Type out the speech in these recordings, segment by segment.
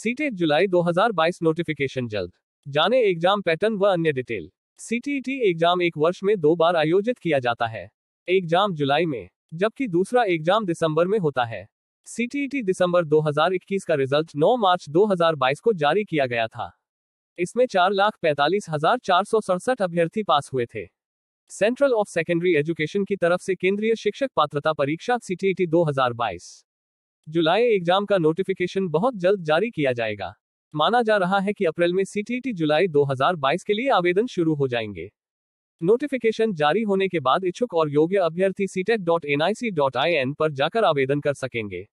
CTET जुलाई 2022 notification जल्द जाने exam pattern व अन्य डिटेल सीटीईटी एग्जाम एक वर्ष में दो बार आयोजित किया जाता है एग्जाम जुलाई में जबकि दूसरा एग्जाम दिसंबर में होता है सीटीईटी e दिसंबर 2021 का रिजल्ट 9 मार्च 2022 को जारी किया गया था इसमें चार लाख पैंतालीस हजार चार सौ सड़सठ अभ्यर्थी पास हुए थे सेंट्रल ऑफ सेकेंडरी एजुकेशन की तरफ से केंद्रीय शिक्षक पात्रता परीक्षा e सीटीईटी 2022 जुलाई एग्जाम का नोटिफिकेशन बहुत जल्द जारी किया जाएगा माना जा रहा है कि अप्रैल में सीटीटी जुलाई 2022 के लिए आवेदन शुरू हो जाएंगे नोटिफिकेशन जारी होने के बाद इच्छुक और योग्य अभ्यर्थी सीटेट सी पर जाकर आवेदन कर सकेंगे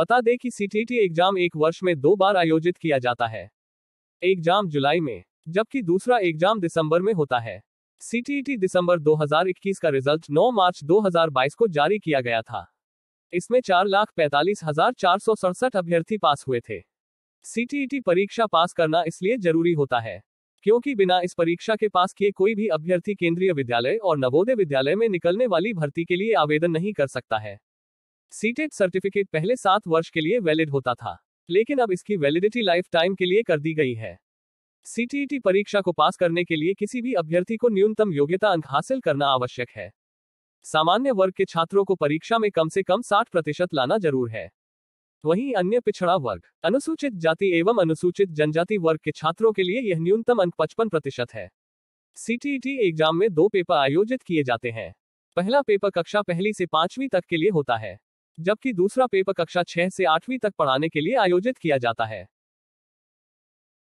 बता दें कि सीटीटी एग्जाम एक वर्ष में दो बार आयोजित किया जाता है एग्जाम जुलाई में जबकि दूसरा एग्जाम दिसंबर में होता है सीटीईटी दिसंबर 2021 का रिजल्ट 9 मार्च 2022 को जारी किया गया था इसमें चार लाख पैंतालीस हजार चार सौ सड़सठ अभ्यर्थी पास हुए थे सीटीईटी e परीक्षा पास करना इसलिए जरूरी होता है क्योंकि बिना इस परीक्षा के पास किए कोई भी अभ्यर्थी केंद्रीय विद्यालय और नवोदय विद्यालय में निकलने वाली भर्ती के लिए आवेदन नहीं कर सकता है सीटेट सर्टिफिकेट e पहले सात वर्ष के लिए वैलिड होता था लेकिन अब इसकी वैलिडिटी लाइफ टाइम के लिए कर दी गई है सीटीईटी e परीक्षा को पास करने के लिए किसी भी अभ्यर्थी को न्यूनतम योग्यता अंक हासिल करना आवश्यक है सामान्य वर्ग के छात्रों को परीक्षा में कम से कम 60 प्रतिशत लाना जरूर है वहीं अन्य पिछड़ा वर्ग अनुसूचित जाति एवं अनुसूचित जनजाति वर्ग के छात्रों के लिए यह न्यूनतम अंक पचपन प्रतिशत है सीटीईटी e एग्जाम में दो पेपर आयोजित किए जाते हैं पहला पेपर कक्षा पहली से पांचवी तक के लिए होता है जबकि दूसरा पेपर कक्षा छह से आठवीं तक पढ़ाने के लिए आयोजित किया जाता है